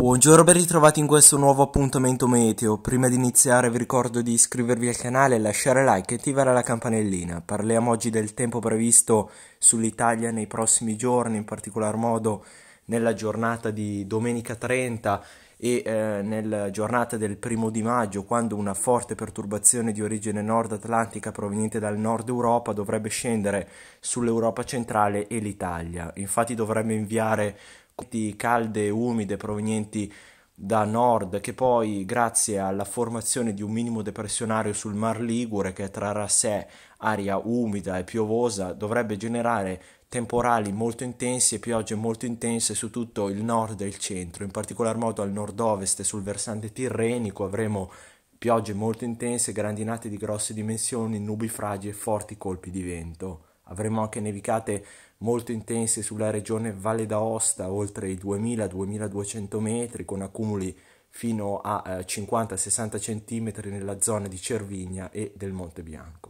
Buongiorno ben ritrovati in questo nuovo appuntamento meteo. Prima di iniziare vi ricordo di iscrivervi al canale, lasciare like e attivare la campanellina. Parliamo oggi del tempo previsto sull'Italia nei prossimi giorni, in particolar modo nella giornata di domenica 30 e eh, nella giornata del primo di maggio, quando una forte perturbazione di origine nord atlantica proveniente dal nord Europa dovrebbe scendere sull'Europa centrale e l'Italia. Infatti dovrebbe inviare calde e umide provenienti da nord che poi grazie alla formazione di un minimo depressionario sul Mar Ligure che trarrà a sé aria umida e piovosa dovrebbe generare temporali molto intensi e piogge molto intense su tutto il nord e il centro, in particolar modo al nord-ovest e sul versante tirrenico avremo piogge molto intense, grandinate di grosse dimensioni, nubi fragi e forti colpi di vento. Avremo anche nevicate molto intense sulla regione Valle d'Aosta, oltre i 2000-2200 metri, con accumuli fino a 50-60 eh, cm nella zona di Cervigna e del Monte Bianco.